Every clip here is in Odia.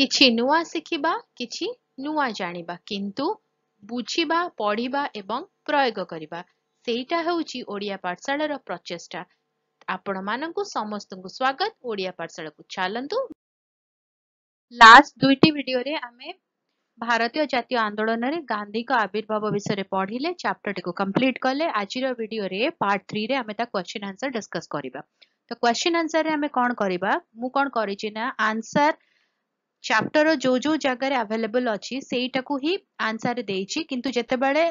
କିଛି ନୂଆ ଶିଖିବା କିଛି ନୂଆ ଜାଣିବା କିନ୍ତୁ ବୁଝିବା ପଢ଼ିବା ଏବଂ ପ୍ରୟୋଗ କରିବା ସେଇଟା ହେଉଛି ଓଡ଼ିଆ ପାଠଶାଳାର ପ୍ରଚେଷ୍ଟା ଆପଣମାନଙ୍କୁ ସମସ୍ତଙ୍କୁ ସ୍ୱାଗତ ଓଡ଼ିଆ ପାଠଶାଳାକୁ ଚାଲନ୍ତୁ ଲାଷ୍ଟ ଦୁଇଟି ଭିଡ଼ିଓରେ ଆମେ ଭାରତୀୟ ଜାତୀୟ ଆନ୍ଦୋଳନରେ ଗାନ୍ଧୀଙ୍କ ଆବିର୍ଭାବ ବିଷୟରେ ପଢ଼ିଲେ ଚାପ୍ଟରଟିକୁ କମ୍ପ୍ଲିଟ୍ କଲେ ଆଜିର ଭିଡ଼ିଓରେ ପାର୍ଟ ଥ୍ରୀରେ ଆମେ ତା କ୍ୱେଶ୍ଚିନ୍ ଆନ୍ସର ଡିସ୍କସ୍ କରିବା ତ କ୍ୱେଶ୍ଚିନ୍ ଆନ୍ସରରେ ଆମେ କ'ଣ କରିବା ମୁଁ କ'ଣ କରିଛି ନା ଆନ୍ସର ଚାପ୍ଟର ଯୋଉ ଯୋଉ ଜାଗାରେ ଆଭେଲେବଲ୍ ଅଛି ସେଇଟାକୁ ହିଁ ଆନ୍ସର୍ ଦେଇଛି କିନ୍ତୁ ଯେତେବେଳେ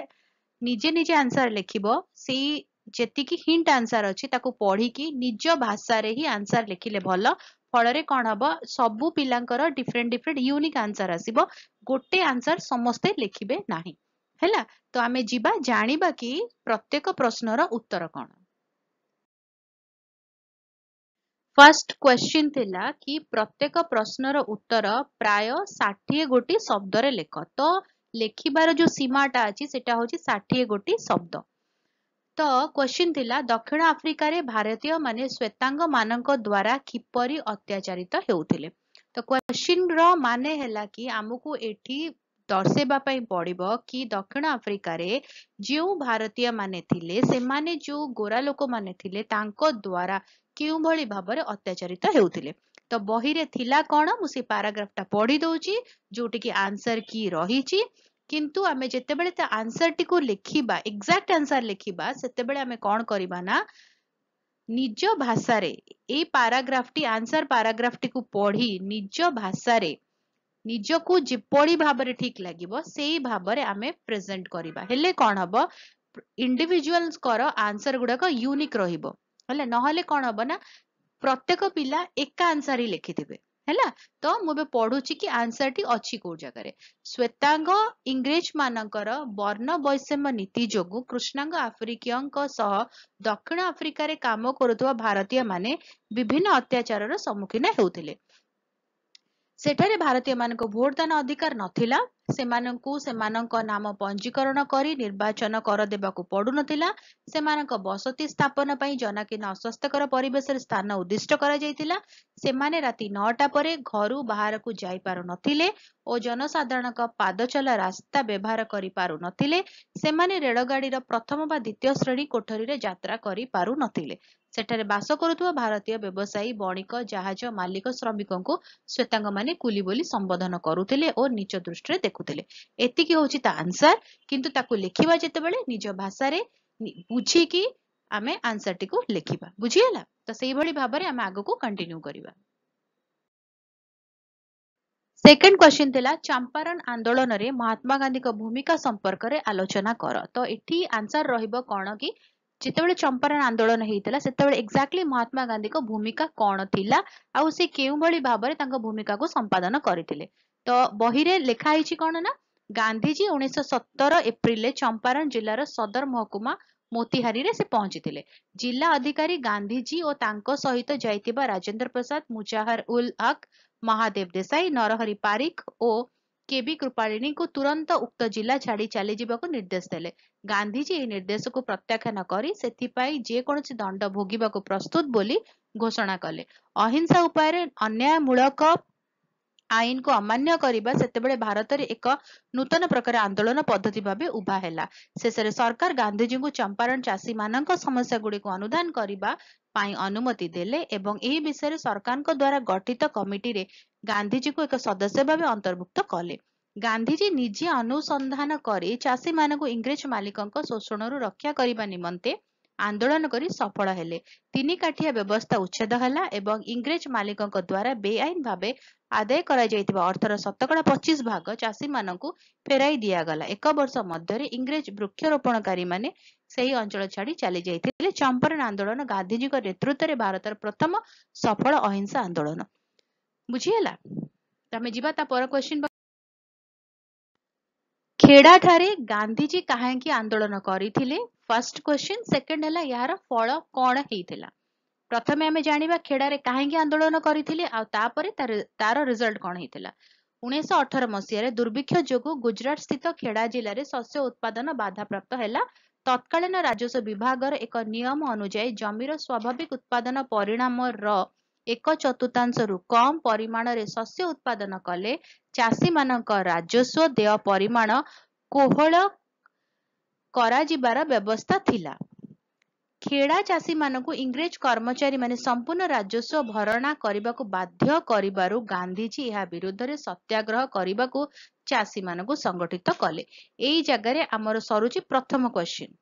ନିଜେ ନିଜେ ଆନ୍ସର ଲେଖିବ ସେଇ ଯେତିକି ହିଣ୍ଟ ଆନ୍ସର ଅଛି ତାକୁ ପଢିକି ନିଜ ଭାଷାରେ ହିଁ ଆନ୍ସର ଲେଖିଲେ ଭଲ ଫଳରେ କ'ଣ ହବ ସବୁ ପିଲାଙ୍କର ଡିଫରେଣ୍ଟ ଡିଫରେଣ୍ଟ ୟୁନିକ୍ ଆନ୍ସର୍ ଆସିବ ଗୋଟେ ଆନ୍ସର ସମସ୍ତେ ଲେଖିବେ ନାହିଁ ହେଲା ତ ଆମେ ଯିବା ଜାଣିବା କି ପ୍ରତ୍ୟେକ ପ୍ରଶ୍ନର ଉତ୍ତର କ'ଣ फर्स्ट क्वेश्चन थी कि प्रत्येक प्रश्न उत्तर प्राय षाठी गोटी शब्द लेख तो लेखिबार जो सीमाटा अच्छी षाठी गोटी शब्द तो क्वेश्चन थिला दक्षिण आफ्रिकार भारतीय मान श्वेतांग मान द्वारा किपर अत्याचारित होते तो क्वेश्चन रे कि आमको ये दर्शेवाई पड़ब कि दक्षिण आफ्रिकार जो भारतीय मान से माने जो गोरा लोक मान द्वारा क्यों भली भाबरे अत्याचारित हेउथिले तो बहीरे थिला कोण मु से पैराग्राफ टा पढी दोउची जोटी की आंसर की रहीची किंतु आमे जेते बेले ते आंसर टी को लिखिबा एग्जैक्ट आंसर लिखिबा सेते बेले आमे कोण करिबा ना निज भाषा रे ए पैराग्राफ टी आंसर पैराग्राफ टी को पढी निज भाषा रे निज को जिपड़ी भाव में ठीक लगे से भाव आम प्रेजेट करवा कौन हम इंडिजुआल आंसर गुड़ाक यूनिक रहा ହେଲା ନହେଲେ କ'ଣ ହବ ନା ପ୍ରତ୍ୟେକ ପିଲା ଏକା ଆନ୍ସର ହିଁ ଲେଖିଥିବେ ହେଲା ତ ମୁଁ ଏବେ ପଢୁଛି କି ଆନ୍ସରଟି ଅଛି କୋଉ ଜାଗାରେ ଶ୍ୱେତାଙ୍ଗ ଇଂରେଜ ମାନଙ୍କର ବର୍ଣ୍ଣ ବୈଷମ୍ୟ ନୀତି ଯୋଗୁଁ କୃଷ୍ଣାଙ୍ଗ ଆଫ୍ରିକୀୟଙ୍କ ସହ ଦକ୍ଷିଣ ଆଫ୍ରିକାରେ କାମ କରୁଥିବା ଭାରତୀୟମାନେ ବିଭିନ୍ନ ଅତ୍ୟାଚାରର ସମ୍ମୁଖୀନ ହେଉଥିଲେ ସେଠାରେ ଭାରତୀୟମାନଙ୍କ ଦାନ ଅଧିକାର ନଥିଲା ସେମାନଙ୍କୁ ସେମାନଙ୍କ ନାମ ପଞ୍ଜୀକରଣ କରି ନିର୍ବାଚନ କରଦେବାକୁ ପଡ଼ୁନଥିଲା ସେମାନଙ୍କ ବସତି ସ୍ଥାପନ ପାଇଁ ଜନକୀର୍ଣ୍ଣ ଅସ୍ୱାସ୍ଥ୍ୟକର ପରିବେଶରେ ସ୍ଥାନ ଉଦ୍ଦିଷ୍ଟ କରାଯାଇଥିଲା ସେମାନେ ରାତି ନଅଟା ପରେ ଘରୁ ବାହାରକୁ ଯାଇପାରୁନଥିଲେ ଓ ଜନସାଧାରଣଙ୍କ ପାଦଚଲା ରାସ୍ତା ବ୍ୟବହାର କରିପାରୁନଥିଲେ ସେମାନେ ରେଳଗାଡ଼ିର ପ୍ରଥମ ବା ଦ୍ୱିତୀୟ ଶ୍ରେଣୀ କୋଠରୀରେ ଯାତ୍ରା କରିପାରୁନଥିଲେ ସେଠାରେ ବାସ କରୁଥିବା ଭାରତୀୟ ବ୍ୟବସାୟୀ ବଣିକ ଜାହାଜ ମାଲିକ ଶ୍ରମିକଙ୍କୁ ମାନେ କୁଲି ବୋଲି ସମ୍ବୋଧନ କରୁଥିଲେ ଓ ନିଜ ଦୃଷ୍ଟିରେ ଦେଖୁଥିଲେ ଏତିକି ହଉଛି ତା ଆନ୍ସର କିନ୍ତୁ ତାକୁ ଲେଖିବା ଯେତେବେଳେ ନିଜ ଭାଷାରେ ବୁଝିକି ଆମେ ଆନ୍ସରଟିକୁ ଲେଖିବା ବୁଝିଗଲା ତ ସେଇଭଳି ଭାବରେ ଆମେ ଆଗକୁ କଣ୍ଟିନ୍ୟୁ କରିବା ସେକେଣ୍ଡ କ୍ୱେଶ୍ଚିନ୍ ଥିଲା ଚମ୍ପାରଣ ଆନ୍ଦୋଳନରେ ମହାତ୍ମା ଗାନ୍ଧୀଙ୍କ ଭୂମିକା ସମ୍ପର୍କରେ ଆଲୋଚନା କର ତ ଏଠି ଆନ୍ସର ରହିବ କ'ଣ କି ଯେତେବେଳେ ଚମ୍ପାରଣ ଆନ୍ଦୋଳନ ହେଇଥିଲା ସେତେବେଳେ ଏକ୍ଜାକ୍ଟଲି ମହାତ୍ମା ଗାନ୍ଧୀଙ୍କ ଭୂମିକା କ'ଣ ଥିଲା ଆଉ ସେ କେଉଁଭଳି ଭାବରେ ତାଙ୍କ ଭୂମିକାକୁ ସମ୍ପାଦନ କରିଥିଲେ ତ ବହିରେ ଲେଖା ହେଇଛି କ'ଣ ନା ଗାନ୍ଧିଜୀ ଉଣେଇଶହ ସତର ଏପ୍ରିଲରେ ଚମ୍ପାରଣ ଜିଲ୍ଲାର ସଦର ମହକୁମା ମୋତିହାରୀରେ ସେ ପହଞ୍ଚିଥିଲେ ଜିଲ୍ଲା ଅଧିକାରୀ ଗାନ୍ଧିଜୀ ଓ ତାଙ୍କ ସହିତ ଯାଇଥିବା ରାଜେନ୍ଦ୍ର ପ୍ରସାଦ ମୁଜାହର ଉଲ୍ ହକ୍ ମହାଦେବ ଦେଶାଇ ନରହରି ପାରିକ ଓ के कृपाणी को तुरंत उक्त जिला छाड़ी चली जावाक निर्देश दे गांधीजी निर्देश को प्रत्याख्यन करेकोसी दंड भोगवाक प्रस्तुत बोली घोषणा कले अहिंसा उपाय मूलक ଆଇନକୁ ଅମାନ୍ୟ କରିବା ସେତେବେଳେ ଭାରତରେ ଏକ ନୂତନ ପ୍ରକାର ଆନ୍ଦୋଳନ ପଦ୍ଧତି ଭାବେ ଉଭା ହେଲା ଶେଷରେ ସରକାର ଗାନ୍ଧିଜୀଙ୍କୁ ଚମ୍ପାରଣ ଚାଷୀମାନଙ୍କ ସମସ୍ୟାଗୁଡ଼ିକୁ ଅନୁଧ୍ୟାନ କରିବା ପାଇଁ ଅନୁମତି ଦେଲେ ଏବଂ ଏହି ବିଷୟରେ ସରକାରଙ୍କ ଦ୍ୱାରା ଗଠିତ କମିଟିରେ ଗାନ୍ଧିଜୀଙ୍କୁ ଏକ ସଦସ୍ୟ ଭାବେ ଅନ୍ତର୍ଭୁକ୍ତ କଲେ ଗାନ୍ଧିଜୀ ନିଜେ ଅନୁସନ୍ଧାନ କରି ଚାଷୀମାନଙ୍କୁ ଇଂରେଜ ମାଲିକଙ୍କ ଶୋଷଣରୁ ରକ୍ଷା କରିବା ନିମନ୍ତେ ଉଣେଇଶହ ଆନ୍ଦୋଳନ କରି ସଫଳ ହେଲେ ତିନିକାଠିଆ ବ୍ୟବସ୍ଥା ଉଚ୍ଛେଦ ହେଲା ଏବଂ ଇଂରେଜ ମାଲିକଙ୍କ ଦ୍ୱାରା ବେଆଇନ ଭାବେ ଆଦାୟ କରାଯାଇଥିବା ଅର୍ଥର ଶତକଡ଼ା ପଚିଶ ଭାଗ ଚାଷୀମାନଙ୍କୁ ଫେରାଇ ଦିଆଗଲା ଏକ ବର୍ଷ ମଧ୍ୟରେ ଇଂରେଜ ବୃକ୍ଷରୋପଣକାରୀମାନେ ସେହି ଅଞ୍ଚଳ ଛାଡ଼ି ଚାଲି ଯାଇଥିଲେ ଚମ୍ପାରନ୍ ଆନ୍ଦୋଳନ ଗାନ୍ଧିଜୀଙ୍କ ନେତୃତ୍ୱରେ ଭାରତର ପ୍ରଥମ ସଫଳ ଅହିଂସା ଆନ୍ଦୋଳନ ବୁଝିହେଲା ତମେ ଯିବା ତା ପର କ୍ୱେଶ୍ଚିନ୍ ଖେଡ଼ା ଠାରେ ଗାନ୍ଧିଜୀ କାହିଁକି ଆନ୍ଦୋଳନ କରିଥିଲେ ଫାର୍ଷ୍ଟ କ୍ୱେଶ୍ଚିନ୍ ସେକେଣ୍ଡ ହେଲା ଏହାର ଫଳ କ'ଣ ହେଇଥିଲା ପ୍ରଥମେ ଆମେ ଜାଣିବା ଖେଡ଼ାରେ କାହିଁକି ଆନ୍ଦୋଳନ କରିଥିଲେ ଆଉ ତାପରେ ତାର ରେଜଲ୍ଟ କ'ଣ ହେଇଥିଲା ଉଣେଇଶହ ଅଠର ମସିହାରେ ଦୁର୍ଭିକ୍ଷ ଯୋଗୁଁ ଗୁଜୁରାଟ ସ୍ଥିତ ଖେଡ଼ା ଜିଲ୍ଲାରେ ଶସ୍ୟ ଉତ୍ପାଦନ ବାଧାପ୍ରାପ୍ତ ହେଲା ତତ୍କାଳୀନ ରାଜସ୍ୱ ବିଭାଗର ଏକ ନିୟମ ଅନୁଯାୟୀ ଜମିର ସ୍ୱାଭାବିକ ଉତ୍ପାଦନ ପରିଣାମର ଏକ ଚତୁର୍ଥାଂଶରୁ କମ ପରିମାଣରେ ଶସ୍ୟ ଉତ୍ପାଦନ କଲେ ଚାଷୀ ମାନଙ୍କ ରାଜସ୍ୱ ଦେୟ ପରିମାଣ କୋହଳ କରାଯିବାର ବ୍ୟବସ୍ଥା ଥିଲା ଖେଡ଼ା ଚାଷୀ ମାନଙ୍କୁ ଇଂରେଜ କର୍ମଚାରୀ ମାନେ ସମ୍ପୂର୍ଣ୍ଣ ରାଜସ୍ୱ ଭରଣା କରିବାକୁ ବାଧ୍ୟ କରିବାରୁ ଗାନ୍ଧିଜୀ ଏହା ବିରୁଦ୍ଧରେ ସତ୍ୟାଗ୍ରହ କରିବାକୁ ଚାଷୀ ମାନଙ୍କୁ ସଂଗଠିତ କଲେ ଏଇ ଜାଗାରେ ଆମର ସରୁଛି ପ୍ରଥମ କ୍ୱଶ୍ଚିନ୍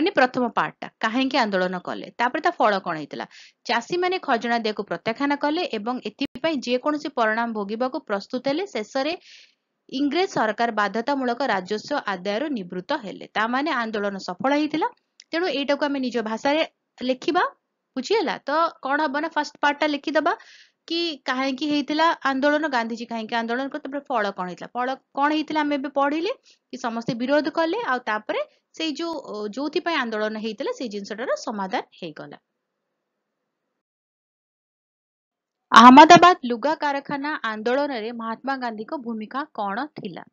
ମାନେ ପ୍ରଥମ ପାର୍ଟଟା କାହିଁକି ଆନ୍ଦୋଳନ କଲେ ତାପରେ ତା ଫଳ କ'ଣ ହେଇଥିଲା ଚାଷୀମାନେ ଖଜଣା ଦେୟକୁ ପ୍ରତ୍ୟାଖ୍ୟାନ କଲେ ଏବଂ ଏଥିପାଇଁ ଯେକୌଣସି ପରିଣାମ ଭୋଗିବାକୁ ପ୍ରସ୍ତୁତ ହେଲେ ଶେଷରେ ଇଂରେଜ ସରକାର ବାଧ୍ୟତାମୂଳକ ରାଜସ୍ୱ ଆଦାୟରୁ ନିବୃତ୍ତ ହେଲେ ତା ମାନେ ଆନ୍ଦୋଳନ ସଫଳ ହେଇଥିଲା ତେଣୁ ଏଇଟାକୁ ଆମେ ନିଜ ଭାଷାରେ ଲେଖିବା ବୁଝିହେଲା ତ କ'ଣ ହବ ନା ଫାର୍ଷ୍ଟ ପାର୍ଟଟା ଲେଖିଦେବା କି କାହିଁକି ହେଇଥିଲା ଆନ୍ଦୋଳନ ଗାନ୍ଧିଜୀ କାହିଁକି ଆନ୍ଦୋଳନ କରି ତାପରେ ଫଳ କଣ ହେଇଥିଲା ଫଳ କଣ ହେଇଥିଲା ଆମେ ଏବେ ପଢିଲେ କି ସମସ୍ତେ ବିରୋଧ କଲେ ଆଉ ତାପରେ ସେଇ ଯୋଉ ଯୋଉଥିପାଇଁ ଆନ୍ଦୋଳନ ହେଇଥିଲା ସେଇ ଜିନିଷଟାର ସମାଧାନ ହେଇଗଲା ଅହମ୍ମଦାବାଦ ଲୁଗା କାରଖାନା ଆନ୍ଦୋଳନରେ ମହାତ୍ମା ଗାନ୍ଧୀଙ୍କ ଭୂମିକା କଣ ଥିଲା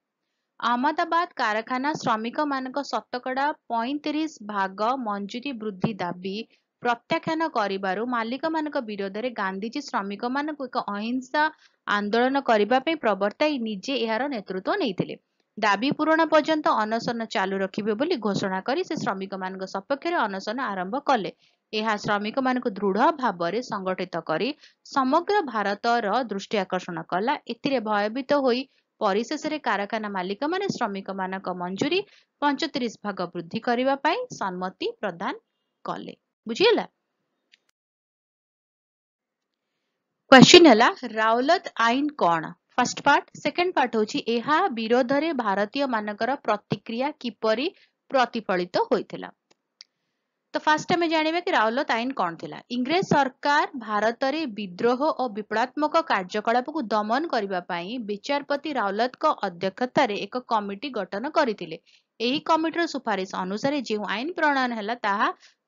ଅହମ୍ମଦାବାଦ କାରଖାନା ଶ୍ରମିକ ମାନଙ୍କ ଶତକଡ଼ା ପଇଁତିରିଶ ଭାଗ ମଞ୍ଜୁରୀ ବୃଦ୍ଧି ଦାବି ପ୍ରତ୍ୟାଖ୍ୟାନ କରିବାରୁ ମାଲିକମାନଙ୍କ ବିରୋଧରେ ଗାନ୍ଧିଜୀ ଶ୍ରମିକମାନଙ୍କୁ ଏକ ଅହିଂସା ଆନ୍ଦୋଳନ କରିବା ପାଇଁ ପ୍ରବର୍ତ୍ତାଇ ନିଜେ ଏହାର ନେତୃତ୍ୱ ନେଇଥିଲେ ଦାବି ପୂରଣ ପର୍ଯ୍ୟନ୍ତ ଅନଶନ ଚାଲୁ ରଖିବେ ବୋଲି ଘୋଷଣା କରି ସେ ଶ୍ରମିକମାନଙ୍କ ସପକ୍ଷରେ ଅନଶନ ଆରମ୍ଭ କଲେ ଏହା ଶ୍ରମିକମାନଙ୍କୁ ଦୃଢ ଭାବରେ ସଂଗଠିତ କରି ସମଗ୍ର ଭାରତର ଦୃଷ୍ଟି ଆକର୍ଷଣ କଲା ଏଥିରେ ଭୟଭୀତ ହୋଇ ପରିଶେଷରେ କାରଖାନା ମାଲିକମାନେ ଶ୍ରମିକମାନଙ୍କ ମଞ୍ଜୁରୀ ପଞ୍ଚତିରିଶ ଭାଗ ବୃଦ୍ଧି କରିବା ପାଇଁ ସମ୍ମତି ପ୍ରଦାନ କଲେ ବୁଝିଗଲା କ୍ୱେଶ୍ଚିନ୍ ହେଲା ରାଓଲତ ଆଇନ କ'ଣ ଫାର୍ଷ୍ଟ ପାର୍ଟ ସେକେଣ୍ଡ ପାର୍ଟ ହେଉଛି ଏହା ବିରୋଧରେ ଭାରତୀୟମାନଙ୍କର ପ୍ରତିକ୍ରିୟା କିପରି ପ୍ରତିଫଳିତ ହୋଇଥିଲା ତ ଫାର୍ଷ୍ଟ ଆମେ ଜାଣିବା କି ରାଓଲତ ଆଇନ କ'ଣ ଥିଲା ଇଂରେଜ ସରକାର ଭାରତରେ ବିଦ୍ରୋହ ଓ ବିପ୍ଳାତ୍ମକ କାର୍ଯ୍ୟକଳାପକୁ ଦମନ କରିବା ପାଇଁ ବିଚାରପତି ରାଓଲତଙ୍କ ଅଧ୍ୟକ୍ଷତାରେ ଏକ କମିଟି ଗଠନ କରିଥିଲେ ଏହି କମିଟିର ସୁପାରିଶ ଅନୁସାରେ ଯେଉଁ ଆଇନ ପ୍ରଣୟନ ହେଲା ତାହା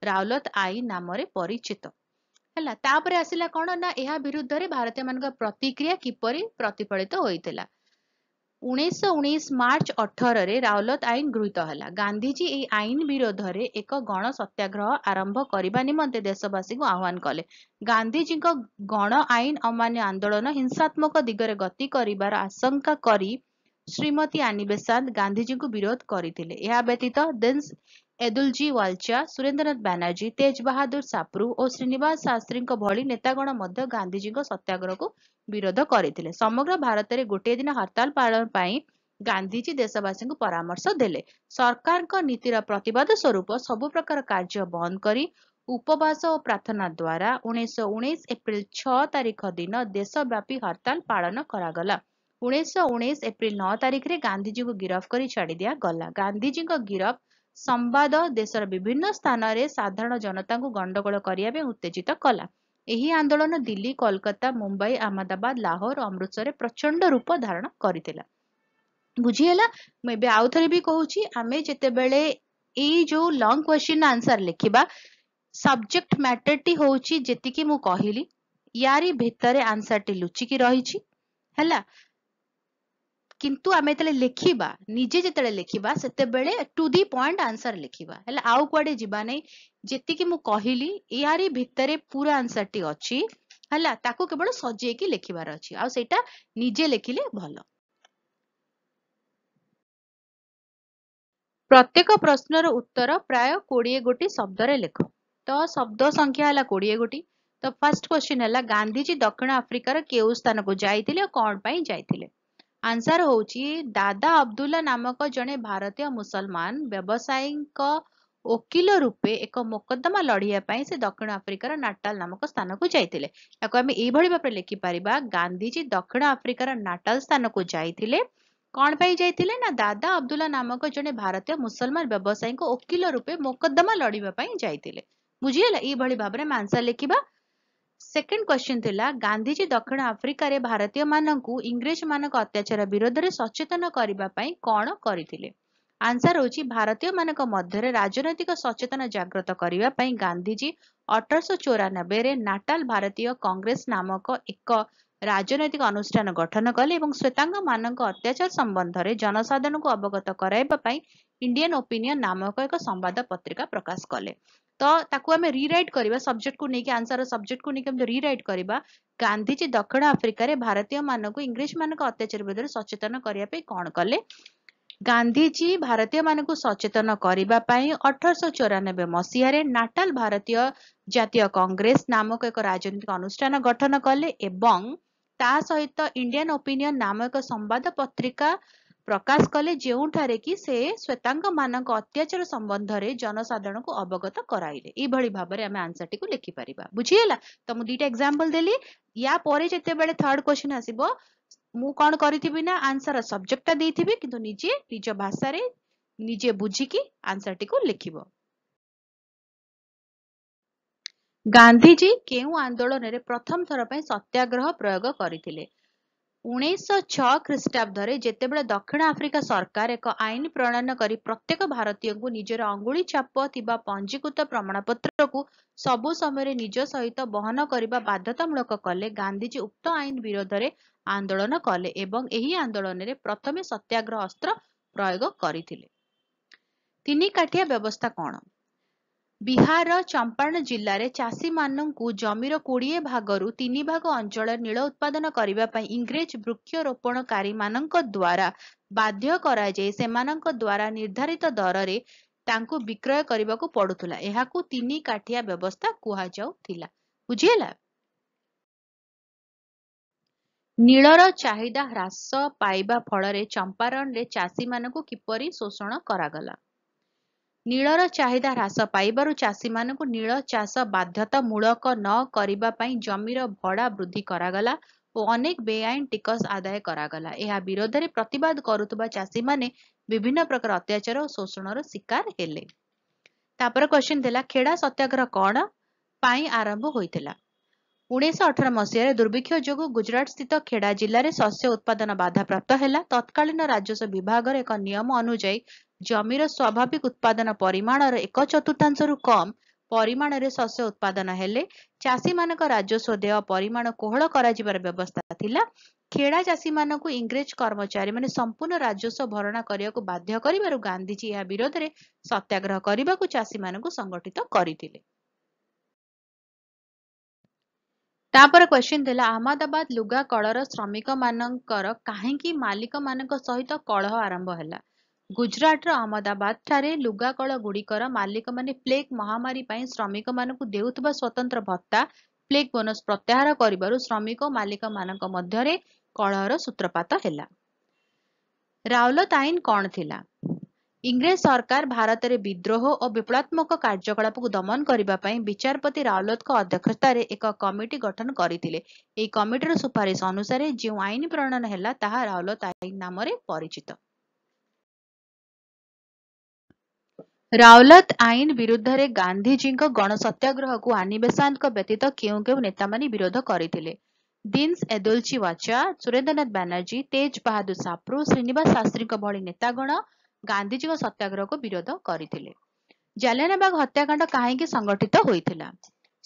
ରାଉଲତ ଆଇନ ନାମରେ ପରିଚିତ ହେଲା ତାପରେ ଆସିଲା କ'ଣ ନା ଏହା ବିରୁଦ୍ଧରେ ଭାରତୀୟମାନଙ୍କ ପ୍ରତିକ୍ରିୟା କିପରି ପ୍ରତିଫଳିତ ହୋଇଥିଲା ଉଣେଇଶ ଉଣେଇଶ ମାର୍ଚ୍ଚ ଅଠରରେ ରାଉଲତ ଆଇନ ଗୃହୀତ ହେଲା ଗାନ୍ଧିଜୀ ଏହି ଆଇନ ବିରୋଧରେ ଏକ ଗଣ ସତ୍ୟାଗ୍ରହ ଆରମ୍ଭ କରିବା ନିମନ୍ତେ ଦେଶବାସୀଙ୍କୁ ଆହ୍ୱାନ କଲେ ଗାନ୍ଧିଜୀଙ୍କ ଗଣ ଆଇନ ଅମାନ୍ୟ ଆନ୍ଦୋଳନ ହିଂସାତ୍ମକ ଦିଗରେ ଗତି କରିବାର ଆଶଙ୍କା କରି ଶ୍ରୀମତୀ ଆନିବେସାନ୍ତ ଗାନ୍ଧିଜୀଙ୍କୁ ବିରୋଧ କରିଥିଲେ ଏହା ବ୍ୟତୀତ ଦେନ୍ସ ଏଦୁଲ୍ଜୀ ୱାଲ୍ଚା ସୁରେନ୍ଦ୍ରନାଥ ବାନାର୍ଜୀ ତେଜ ବାହାଦୁର ସାପ୍ରୁ ଓ ଶ୍ରୀନିବାସ ଶାସ୍ତ୍ରୀଙ୍କ ଭଳି ନେତାଗଣ ମଧ୍ୟ ଗାନ୍ଧିଜୀଙ୍କ ସତ୍ୟାଗ୍ରହକୁ ବିରୋଧ କରିଥିଲେ ସମଗ୍ର ଭାରତରେ ଗୋଟିଏ ଦିନ ହରତାଳ ପାଳନ ପାଇଁ ଗାନ୍ଧିଜୀ ଦେଶବାସୀଙ୍କୁ ପରାମର୍ଶ ଦେଲେ ସରକାରଙ୍କ ନୀତିର ପ୍ରତିବାଦ ସ୍ୱରୂପ ସବୁ ପ୍ରକାର କାର୍ଯ୍ୟ ବନ୍ଦ କରି ଉପବାସ ଓ ପ୍ରାର୍ଥନା ଦ୍ଵାରା ଉଣେଇଶହ ଉଣେଇଶ ଏପ୍ରିଲ ଛଅ ତାରିଖ ଦିନ ଦେଶବ୍ୟାପୀ ହରତାଳ ପାଳନ କରାଗଲା ଉଣେଇଶହ ଉଣେଇଶ ଏପ୍ରିଲ ନଅ ତାରିଖରେ ଗାନ୍ଧିଜୀଙ୍କୁ ଗିରଫ କରି ଛାଡ଼ି ଦିଆଗଲା ଗାନ୍ଧିଜୀଙ୍କ ଗିରଫ ସମ୍ବାଦ ଦେଶର ବିଭିନ୍ନ ସ୍ଥାନରେ ସାଧାରଣ ଜନତାଙ୍କୁ ଗଣ୍ଡଗୋଳ କରିବା ପାଇଁ ଉତ୍ତେଜିତ କଲା ଏହି ଆନ୍ଦୋଳନ ଦିଲ୍ଲୀ କୋଲକାତା ମୁମ୍ବାଇ ଅହମ୍ମଦାବାଦ ଲାହୋର ଅମୃତସରରେ ପ୍ରଚଣ୍ଡ ରୂପ ଧାରଣ କରିଥିଲା ବୁଝିହେଲା ମୁଁ ଏବେ ଆଉ ଥରେ ବି କହୁଛି ଆମେ ଯେତେବେଳେ ଏଇ ଯୋଉ ଲଙ୍ଗ କ୍ୱେଶ୍ଚିନ୍ ଆନ୍ସର ଲେଖିବା ସବଜେକ୍ଟ ମ୍ୟାଟରଟି ହଉଛି ଯେତିକି ମୁଁ କହିଲି ୟାରି ଭିତରେ ଆନ୍ସରଟି ଲୁଚିକି ରହିଛି ହେଲା କିନ୍ତୁ ଆମେ ଯେତେବେଳେ ଲେଖିବା ନିଜେ ଯେତେବେଳେ ଲେଖିବା ସେତେବେଳେ ଟୁ ଦି ପଏଣ୍ଟ ଆନ୍ସର ଲେଖିବା ହେଲେ ଆଉ କୁଆଡେ ଯିବା ନାହିଁ ଯେତିକି ମୁଁ କହିଲି ଏହାରି ଭିତରେ ପୁରା ଆନ୍ସରଟି ଅଛି ହେଲା ତାକୁ କେବଳ ସଜେଇକି ଲେଖିବାର ଅଛି ଆଉ ସେଇଟା ନିଜେ ଲେଖିଲେ ଭଲ ପ୍ରତ୍ୟେକ ପ୍ରଶ୍ନର ଉତ୍ତର ପ୍ରାୟ କୋଡ଼ିଏ ଗୋଟି ଶବ୍ଦରେ ଲେଖ ତ ଶବ୍ଦ ସଂଖ୍ୟା ହେଲା କୋଡ଼ିଏ ଗୋଟି ତ ଫାର୍ଷ୍ଟ କ୍ୱେଶ୍ଚିନ୍ ହେଲା ଗାନ୍ଧିଜୀ ଦକ୍ଷିଣ ଆଫ୍ରିକାର କେଉଁ ସ୍ଥାନକୁ ଯାଇଥିଲେ ଆଉ କ'ଣ ପାଇଁ ଯାଇଥିଲେ आंसर हूँ दादा अब्दुल्ला नामक जड़े भारतीय मुसलमान व्यवसायी वकिल रूपे एक मोकदमा लड़ापाई से दक्षिण आफ्रिकार नाटाल नामक स्थान को जाते यही भाव लिखिपर गांधीजी दक्षिण आफ्रिकार नाटाल स्थान को जाते कौन पाई जाते ना दादा अब्दुल्ला नामक जड़े भारतीय मुसलमान व्यवसायी वकिल रूपे मोकदमा लड़ापाई जाते बुझीगला ये भाव में आंसर लिखा ସେକେଣ୍ଡ କ୍ୱେଶ୍ଚିନ୍ ଥିଲା ଗାନ୍ଧିଜୀ ଦକ୍ଷିଣ ଆଫ୍ରିକାରେ ଭାରତୀୟମାନଙ୍କୁ ମାନଙ୍କ ଅତ୍ୟାଚାର ବିରୋଧରେ ସଚେତନ କରିବା ପାଇଁ କ'ଣ କରିଥିଲେ ହଉଛି ଭାରତୀୟ ମାନଙ୍କ ମଧ୍ୟରେ ରାଜନୈତିକ ସଚେତନ ଜାଗ୍ରତ କରିବା ପାଇଁ ଗାନ୍ଧିଜୀ ଅଠରଶହ ଚଉରାନବେରେ ନାଟାଲ ଭାରତୀୟ କଂଗ୍ରେସ ନାମକ ଏକ ରାଜନୈତିକ ଅନୁଷ୍ଠାନ ଗଠନ କଲେ ଏବଂ ଶ୍ଵେତାଙ୍ଗ ମାନଙ୍କ ଅତ୍ୟାଚାର ସମ୍ବନ୍ଧରେ ଜନସାଧାରଣଙ୍କୁ ଅବଗତ କରାଇବା ପାଇଁ ଇଣ୍ଡିଆନ୍ ଓପିନିୟନ୍ ନାମକ ଏକ ସମ୍ବାଦ ପତ୍ରିକା ପ୍ରକାଶ କଲେ તો તાકુ અમે રીરાઇટ કરીબા સબ્જેક્ટ કો ની કે આન્સર સબ્જેક્ટ કો ની કે અમે રીરાઇટ કરીબા ગાંધીજી દક્ષિણ આફ્રિકા રે ભારતીય માનકો ઇંગ્લિશ માનકો અત્યાચાર વિધે સચેતન કરિયા પે કોણ કરલે ગાંધીજી ભારતીય માનકો સચેતન કરીબા પય 1894 મસીહારે નાટલ ભારતીય જાતિ કોંગ્રેસ નામક એક રાજનિતિક અનુષ્ઠાન ગઠન કરલે એબંગ તા સહિત ઇન્ડિયન ઓપિનિયન નામક સંવાદ પત્રિકા ପ୍ରକାଶ କଲେ ଯେଉଁଠାରେ କି ସେ ମାନଙ୍କ ଅତ୍ୟାଚାର ସମ୍ବନ୍ଧରେ ଜନସାଧାରଣଙ୍କୁ ଅବଗତ କରାଇଲେ ଏଇଭଳି ଭାବରେ ଆମେ ଆନ୍ସରଟିକୁ ଲେଖିପାରିବା ବୁଝିହେଲା ତ ମୁଁ ଦିଟା ଏକ୍ସାମ୍ପଲ୍ ଦେଲି ୟା ପରେ ଯେତେବେଳେ ଥାର୍ଡ କ୍ୱେଶ୍ଚିନ୍ ଆସିବ ମୁଁ କ'ଣ କରିଥିବି ନା ଆନ୍ସର ଟା ଦେଇଥିବି କିନ୍ତୁ ନିଜେ ନିଜ ଭାଷାରେ ନିଜେ ବୁଝିକି ଆନ୍ସରଟିକୁ ଲେଖିବ ଗାନ୍ଧିଜୀ କେଉଁ ଆନ୍ଦୋଳନରେ ପ୍ରଥମ ଥର ପାଇଁ ସତ୍ୟାଗ୍ରହ ପ୍ରୟୋଗ କରିଥିଲେ ଉଣେଇଶହ ଛଅ ଖ୍ରୀଷ୍ଟାବ୍ଦରେ ଯେତେବେଳେ ଦକ୍ଷିଣ ଆଫ୍ରିକା ସରକାର ଏକ ଆଇନ ପ୍ରଣୟନ କରି ପ୍ରତ୍ୟେକ ଭାରତୀୟଙ୍କୁ ନିଜର ଅଙ୍ଗୁଳି ଛାପ ଥିବା ପଞ୍ଜୀକୃତ ପ୍ରମାଣପତ୍ରକୁ ସବୁ ସମୟରେ ନିଜ ସହିତ ବହନ କରିବା ବାଧ୍ୟତାମୂଳକ କଲେ ଗାନ୍ଧିଜୀ ଉକ୍ତ ଆଇନ ବିରୋଧରେ ଆନ୍ଦୋଳନ କଲେ ଏବଂ ଏହି ଆନ୍ଦୋଳନରେ ପ୍ରଥମେ ସତ୍ୟାଗ୍ରହ ଅସ୍ତ୍ର ପ୍ରୟୋଗ କରିଥିଲେ ତିନିକାଠିଆ ବ୍ୟବସ୍ଥା କ'ଣ ବିହାରର ଚମ୍ପାରଣ ଜିଲ୍ଲାରେ ଚାଷୀମାନଙ୍କୁ ଜମିର କୋଡ଼ିଏ ଭାଗରୁ ତିନି ଭାଗ ଅଞ୍ଚଳ ନୀଳ ଉତ୍ପାଦନ କରିବା ପାଇଁ ଇଂରେଜ ମାନଙ୍କ ଦ୍ଵାରା ବାଧ୍ୟ କରାଯାଇ ସେମାନଙ୍କ ଦ୍ଵାରା ନିର୍ଦ୍ଧାରିତ ଦରରେ ତାଙ୍କୁ ବିକ୍ରୟ କରିବାକୁ ପଡୁଥିଲା ଏହାକୁ ତିନି କାଠିଆ ବ୍ୟବସ୍ଥା କୁହାଯାଉଥିଲା ବୁଝିହେଲା ନୀଳର ଚାହିଦା ହ୍ରାସ ପାଇବା ଫଳରେ ଚମ୍ପାରଣରେ ଚାଷୀମାନଙ୍କୁ କିପରି ଶୋଷଣ କରାଗଲା ନୀଳର ଚାହିଦା ହ୍ରାସ ପାଇବାରୁ ଚାଷୀମାନଙ୍କୁ ନୀଳ ଚାଷ ବାଧ୍ୟତାମୂଳକ ନ କରିବା ପାଇଁ ଜମିର ଭଡ଼ା ବୃଦ୍ଧି କରାଗଲା ଓ ଅନେକ ବେଆଇନ ଟିକସ ଆଦାୟ କରାଗଲା ଏହା ବିରୋଧରେ ପ୍ରତିବାଦ କରୁଥିବା ଚାଷୀମାନେ ବିଭିନ୍ନ ପ୍ରକାର ଅତ୍ୟାଚାର ଓ ଶୋଷଣର ଶିକାର ହେଲେ ତାପରେ କ୍ୱେଶ୍ଚିନ୍ ଥିଲା ଖେଡ଼ା ସତ୍ୟାଗ୍ରହ କ'ଣ ପାଇଁ ଆରମ୍ଭ ହୋଇଥିଲା ଉଣେଇଶହ ଅଠର ମସିହାରେ ଦୁର୍ଭିକ୍ଷ ଯୋଗୁଁ ଗୁଜୁରାଟ ସ୍ଥିତ ଖେଡ଼ା ଜିଲ୍ଲାରେ ଶସ୍ୟ ଉତ୍ପାଦନ ବାଧାପ୍ରାପ୍ତ ହେଲା ତତ୍କାଳୀନ ରାଜସ୍ୱ ବିଭାଗର ଏକ ନିୟମ ଅନୁଯାୟୀ ଜମିର ସ୍ୱାଭାବିକ ଉତ୍ପାଦନ ପରିମାଣର ଏକ ଚତୁର୍ଥାଂଶରୁ କମ ପରିମାଣରେ ଶସ୍ୟ ଉତ୍ପାଦନ ହେଲେ ଚାଷୀମାନଙ୍କ ରାଜସ୍ୱ ଦେୟ ପରିମାଣ କୋହଳ କରାଯିବାର ବ୍ୟବସ୍ଥା ଥିଲା ଖେଡ଼ା ଚାଷୀ ମାନଙ୍କୁ ଇଂରେଜ କର୍ମଚାରୀ ମାନେ ସମ୍ପୂର୍ଣ୍ଣ ରାଜସ୍ୱ ଭରଣା କରିବାକୁ ବାଧ୍ୟ କରିବାରୁ ଗାନ୍ଧିଜୀ ଏହା ବିରୋଧରେ ସତ୍ୟାଗ୍ରହ କରିବାକୁ ଚାଷୀ ମାନଙ୍କୁ ସଂଗଠିତ କରିଥିଲେ ତାପରେ କ୍ୱେଶ୍ଚିନ୍ ଥିଲା ଆହମଦାବାଦ ଲୁଗା କଳର ଶ୍ରମିକ ମାନଙ୍କର କାହିଁକି ମାଲିକ ମାନଙ୍କ ସହିତ କଳହ ଆରମ୍ଭ ହେଲା ଗୁଜୁରାଟର ଅହମ୍ମଦାବାଦ ଠାରେ ଗୁଜରାଟର ଅହମ୍ମଦାବାଦଠାରେ ଲୁଗାକଳଗୁଡ଼ିକର ମାଲିକମାନେ ପ୍ଲେଗ ମହାମାରୀ ପାଇଁ ଶ୍ରମିକ ମାନଙ୍କୁ ଦେଉଥିବା ସ୍ୱତନ୍ତ୍ର ଭତ୍ତା ପ୍ଲେଗ ବୋନସ ପ୍ରତ୍ୟାହାର କରିବାରୁ ଶ୍ରମିକ ଓ ମାଲିକମାନଙ୍କ ମଧ୍ୟରେ କଳହର ସୂତ୍ରପାତ ହେଲା ରାଉଲତ ଆଇନ କ'ଣ ଥିଲା ଇଂରେଜ ସରକାର ଭାରତରେ ବିଦ୍ରୋହ ଓ ବିପ୍ଳାତ୍ମକ କାର୍ଯ୍ୟକଳାପକୁ ଦମନ କରିବା ପାଇଁ ବିଚାରପତି ରାଉଲତଙ୍କ ଅଧ୍ୟକ୍ଷତାରେ ଏକ କମିଟି ଗଠନ କରିଥିଲେ ଏହି କମିଟିର ସୁପାରିଶ ଅନୁସାରେ ଯେଉଁ ଆଇନ ପ୍ରଣୟନ ହେଲା ତାହା ରାଉଲତ ଆଇନ ନାମରେ ପରିଚିତ ରାଉଲତ ଆଇନ ବିରୁଦ୍ଧରେ ଗାନ୍ଧିଜୀଙ୍କ ସତ୍ୟାଗ୍ରହକୁ ଆନିବେଶାନ୍ତଙ୍କ ବ୍ୟତୀତ କେଉଁ କେଉଁ ନେତାମାନେ ବିରୋଧ କରିଥିଲେ ଦିନ୍ସ ଏଦୁଲ୍ଚି ୱାଚା ସୁରେନ୍ଦ୍ରନାଥ ବାନାର୍ଜୀ ତେଜ ବାହାଦୁର ସାପ୍ରୁ ଶ୍ରୀନିବାସ ଶାସ୍ତ୍ରୀଙ୍କ ଭଳି ନେତାଗଣ ଗାନ୍ଧିଜୀଙ୍କ ସତ୍ୟାଗ୍ରହକୁ ବିରୋଧ କରିଥିଲେ ଜାଲିଆନାବାଗ ହତ୍ୟାକାଣ୍ଡ କାହିଁକି ସଂଗଠିତ ହୋଇଥିଲା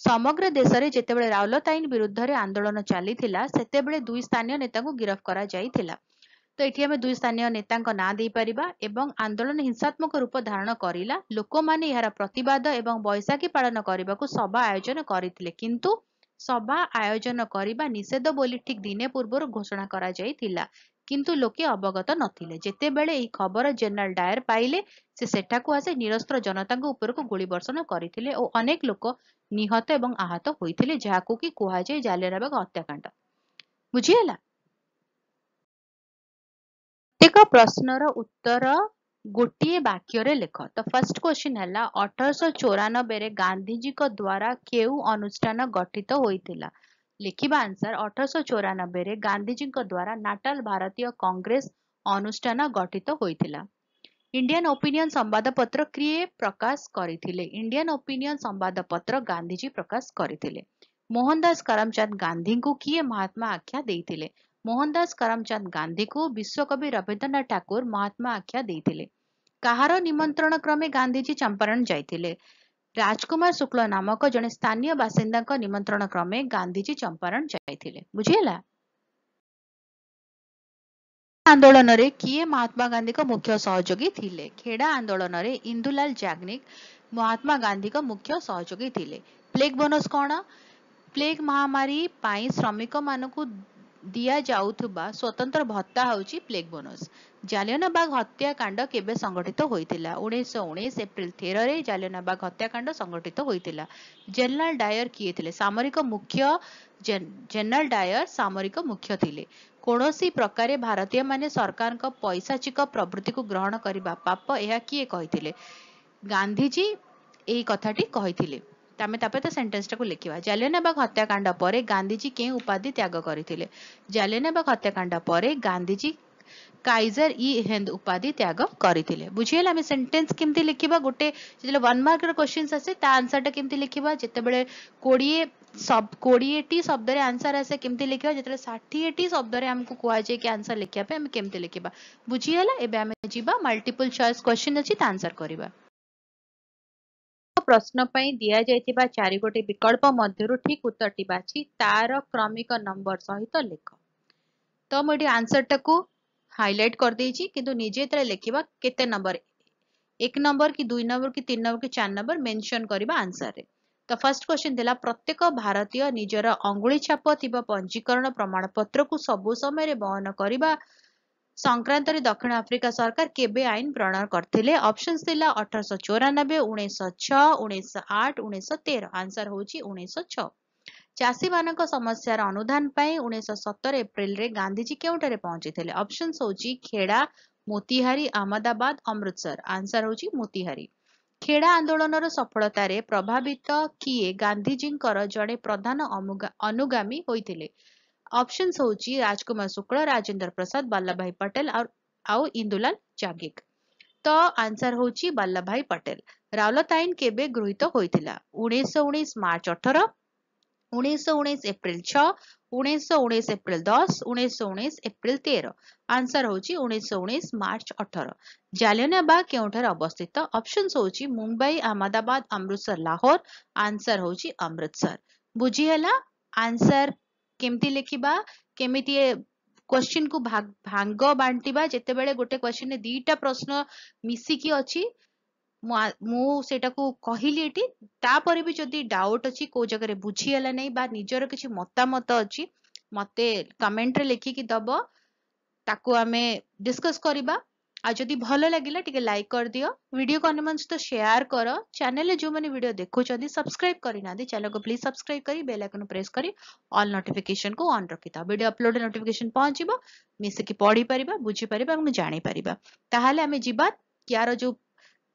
ସମଗ୍ର ଦେଶରେ ଯେତେବେଳେ ରାଉଲତ ଆଇନ ବିରୁଦ୍ଧରେ ଆନ୍ଦୋଳନ ଚାଲିଥିଲା ସେତେବେଳେ ଦୁଇ ସ୍ଥାନୀୟ ନେତାଙ୍କୁ ଗିରଫ କରାଯାଇଥିଲା ତ ଏଠି ଆମେ ଦୁଇ ସ୍ଥାନୀୟ ନେତାଙ୍କ ନାଁ ଦେଇପାରିବା ଏବଂ ଆନ୍ଦୋଳନ ହିଂସାତ୍ମକ ରୂପ ଧାରଣ କରିଲା ଲୋକମାନେ ଏହାର ପ୍ରତିବାଦ ଏବଂ ବୈଶାଖୀ ପାଳନ କରିବାକୁ ସଭା ଆୟୋଜନ କରିଥିଲେ କିନ୍ତୁ ସଭା ଆୟୋଜନ କରିବା ନିଷେଧ ବୋଲି ଠିକ୍ ଦିନେ ପୂର୍ବରୁ ଘୋଷଣା କରାଯାଇଥିଲା କିନ୍ତୁ ଲୋକେ ଅବଗତ ନଥିଲେ ଯେତେବେଳେ ଏହି ଖବର ଜେନେରାଲ ଡାୟର ପାଇଲେ ସେ ସେଠାକୁ ଆସି ନିରସ୍ତ୍ର ଜନତାଙ୍କ ଉପରକୁ ଗୁଳିବର୍ଷଣ କରିଥିଲେ ଓ ଅନେକ ଲୋକ ନିହତ ଏବଂ ଆହତ ହୋଇଥିଲେ ଯାହାକୁ କି କୁହାଯାଏ ଜାଲିଆରାବାଗ ହତ୍ୟାକାଣ୍ଡ ବୁଝିହେଲା प्रत्येक प्रश्नर उत्तर गोटे वाक्य लेख तो फर्स्ट क्वेश्चन है अठरश चौरानबे गांधीजी द्वारा क्यों अनुष्ठान गठित होता लिखा आंसर अठरश चौरानबे गांधीजी द्वारा नाटाल भारतीय कांग्रेस अनुष्ठान गठित होता इंडियन ओपिनियन संवाद पत्र किए प्रकाश कर इंडियन ओपिनियन संवाद पत्र गांधीजी प्रकाश करोहनदास करमचंद गांधी को किए महात्मा आख्या ମୋହନଦାସ କରମଚାନ୍ଦ ଗାନ୍ଧୀଙ୍କୁ ବିଶ୍ୱକବି ରବୀନ୍ଦ୍ରନାଥ ଠାକୁର ମହାତ୍ମା ଆଖ୍ୟା ଦେଇଥିଲେ କାହାର ନିମନ୍ତ୍ରଣ କ୍ରମେ ଗାନ୍ଧିଜୀ ଚମ୍ପାରଣ ଯାଇଥିଲେ ରାଜକୁମାର ଶୁକ୍ଳ ନାମକ ଜଣେ ସ୍ଥାନୀୟ ବାସିନ୍ଦାଙ୍କ ନିମନ୍ତ୍ରଣ କ୍ରମେ ଗାନ୍ଧିଜୀ ଚମ୍ପାରଣ ଯାଇଥିଲେ ବୁଝିହେଲା ଆନ୍ଦୋଳନରେ କିଏ ମହାତ୍ମା ଗାନ୍ଧୀଙ୍କ ମୁଖ୍ୟ ସହଯୋଗୀ ଥିଲେ ଖେଡ଼ା ଆନ୍ଦୋଳନରେ ଇନ୍ଦୁଲାଲ ଜାଗନିକ ମହାତ୍ମା ଗାନ୍ଧୀଙ୍କ ମୁଖ୍ୟ ସହଯୋଗୀ ଥିଲେ ପ୍ଲେଗ୍ ବୋନସ୍ କ'ଣ ପ୍ଲେଗ୍ ମହାମାରୀ ପାଇଁ ଶ୍ରମିକମାନଙ୍କୁ ଦିଆଯାଉଥିବା ସ୍ଵତନ୍ତ୍ର ଭତ୍ତା ହେଉଛି ପ୍ଲେଗ୍ ବୋନସ୍ ଜାଲିଆନାବାଗ ହତ୍ୟାକାଣ୍ଡ କେବେ ସଂଘଟିତ ହୋଇଥିଲା ଉଣେଇଶହ ଉଣେଇଶ ଏପ୍ରିଲ ତେରରେ ଜାଲିଆନାବାଗ ହତ୍ୟାକାଣ୍ଡ ସଂଘଟିତ ହୋଇଥିଲା ଜେନେରାଲ ଡାୟର କିଏ ଥିଲେ ସାମରିକ ମୁଖ୍ୟ ଜେନେରାଲ ଡାୟର ସାମରିକ ମୁଖ୍ୟ ଥିଲେ କୌଣସି ପ୍ରକାର ଭାରତୀୟ ମାନେ ସରକାରଙ୍କ ପୈଶାଚିକ ପ୍ରବୃତ୍ତିକୁ ଗ୍ରହଣ କରିବା ପାପ ଏହା କିଏ କହିଥିଲେ ଗାନ୍ଧିଜୀ ଏହି କଥାଟି କହିଥିଲେ ᱛᱟᱢᱮ ᱛᱟᱯᱮᱛᱟ ᱥᱮᱱᱴᱮᱱᱥ ᱴᱟᱠᱚ ᱞᱤᱠᱷᱤᱵᱟ ᱡᱟᱞᱮᱱᱟ ᱵᱟ ᱜᱷᱟᱛᱭᱟᱠᱟᱸᱰᱟ ᱯᱚᱨᱮ ᱜᱟᱱᱫᱷᱤᱡᱤ ᱠᱮ ᱩᱯᱟᱫᱤ ᱛ્યાᱜᱚ ᱠᱟᱹᱨᱤᱛᱤᱞᱮ ᱡᱟᱞᱮᱱᱟ ᱵᱟ ᱜᱷᱟᱛᱭᱟᱠᱟᱸᱰᱟ ᱯᱚᱨᱮ ᱜᱟᱱᱫᱷᱤᱡᱤ ᱠᱟᱭᱡᱟᱨ ᱤ ᱦᱤᱱᱫ ᱩᱯᱟᱫᱤ ᱛ્યાᱜᱚ ᱠᱟᱹᱨᱤᱛᱤᱞᱮ ᱵᱩᱡᱷᱤᱭᱟᱞᱟ ᱢᱮ ᱥᱮᱱᱴᱮᱱᱥ ᱠᱮᱢᱛᱮ ᱞᱤᱠᱷᱤᱵᱟ ᱜᱚᱴᱮ ᱡᱮᱞᱚ 1 ᱢᱟᱨᱠ ᱨᱮ ᱠᱚᱥᱪᱟᱱᱥ ᱟᱥᱮ ᱛᱟ ᱟᱱᱥᱟᱨ ᱴᱮ ᱠᱮᱢᱛᱮ ᱞᱤᱠ प्रश्न पाई दिया जाए थी बा चारी गोटे विकल्प मध्यरु ठीक उत्तर टी बाची तार क्रमिक नंबर सहित लेख तो मुझे आंसर टा को हाइलाइट कर देची किंतु निजे तरह लिखिबा केते नंबर एक नंबर कि दुई नंबर कि तीन नंबर कि चार नंबर मेंशन करबा आंसर रे तो फर्स्ट क्वेश्चन दिला प्रत्येक भारतीय निजरा अंगुली छाप थिबा पंजीकरण प्रमाण पत्र को सबो समय रे बहन करबा दक्षिण आफ्रिकाइन प्रणय चौरान समस्या समस्यार अनुधान पार्टी एप्रिल गान्धीजी के पहचिला अपसन हौ खेडा मोतिहारी अहमदाबाद अमृतसर आन्सर हौ मोतिहारी खेडा आन्दोलन सफलता रे प्रभावित कि गान्धीजीको जणे प्रधान अनुगामी हुन्छ ऑप्शंस हो जी राजकुमार शुक्ला राजेंद्र प्रसाद वल्लभ भाई पटेल और आउ इंदुलाल जागिक ତ ଆନ୍ସର ହେଉଛି ବାଲ୍ଲଭାଇ ପଟେଲ ରାଉଲତାଇନ କେବେ ଗୃହୀତ ହୋଇଥିଲା ଉଣେଇଶହ ଉଣେଇଶ ମାର୍ଚ୍ଚ ଅଠର ଉଣେଇଶହ ଉଣେଇଶ ଏପ୍ରିଲ ଛଅ ଉଣେଇଶହ ଉଣେଇଶ ଏପ୍ରିଲ ଦଶ ଉଣେଇଶହ ଉଣେଇଶ ଏପ୍ରିଲ ତେର ଆନ୍ସର ହେଉଛି ଉଣେଇଶହ ଉଣେଇଶ ମାର୍ଚ୍ଚ ଅଠର ଜାଲିଆନାବାଗ କେଉଁଠାରେ ଅବସ୍ଥିତ ଅପସନ୍ସ ହେଉଛି ମୁମ୍ବାଇ ଅହମ୍ମଦାବାଦ ଅମୃତସର ଲାହୋର ଆନ୍ସର ହେଉଛି ଅମୃତସର ବୁଝିହେଲା ଆନ୍ସର କେମିତି ଲେଖିବା କେମିତି question କୁ ଭାଙ୍ଗ ବାଣ୍ଟିବା ଯେତେବେଳେ ଗୋଟେ question ରେ ଦିଟା ପ୍ରଶ୍ନ ମିଶିକି ଅଛି ମୁଁ ସେଇଟାକୁ କହିଲି ଏଠି ତାପରେ ବି ଯଦି ଡାଉଟ୍ ଅଛି କୋଉ ଜାଗାରେ ବୁଝି ହେଲା ନାହିଁ ବା ନିଜର କିଛି ମତାମତ ଅଛି ମତେ କମେଣ୍ଟରେ ଲେଖିକି ଦବ ତାକୁ ଆମେ ଡିସକସ୍ କରିବା आदि भल लगे टी लाइक कर दियो वीडियो को अन्य सहित सेयार कर चेल जो मैंने भिड देखुं सब्सक्राइब करना चैनल को प्लीज सब्सक्राइब कर बेल आइकन प्रेस कर अल् नोटिफिकेसन को अन् रखि था भिडियो अपलोड नोटिफिकेसन पहुंचे मिसिकी पढ़ी पार बुझीपर और जापर ताल आम जा रो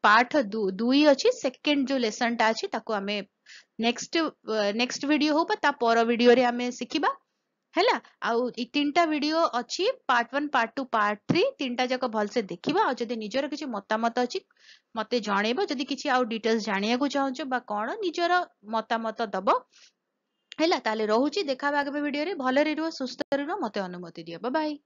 पार्ट दुई अच्छी सेकेंड जो लेसन टाइम अच्छी नेक्स्ट नेक्स्ट वीडियो हो पर वीडियो रे हमें सीखा ହେଲା ଆଉ ଏଇ ତିନିଟା ଭିଡିଓ ଅଛି part one part two part three ତିନିଟା ଯାକ ଭଲସେ ଦେଖିବା ଆଉ ଯଦି ନିଜର କିଛି ମତାମତ ଅଛି ମତେ ଜଣେଇବ ଯଦି କିଛି ଆଉ ଡିଟେଲ୍ସ ଜାଣିବାକୁ ଚାହୁଁଛ ବା କ'ଣ ନିଜର ମତାମତ ଦବ ହେଲା ତାହେଲେ ରହୁଛି ଦେଖା ହେବ ଆଗାମୀ ଭିଡିଓରେ ଭଲରେ ରୁହ ସୁସ୍ଥ ରୁହ ମତେ ଅନୁମତି ଦିଅ ବାଏ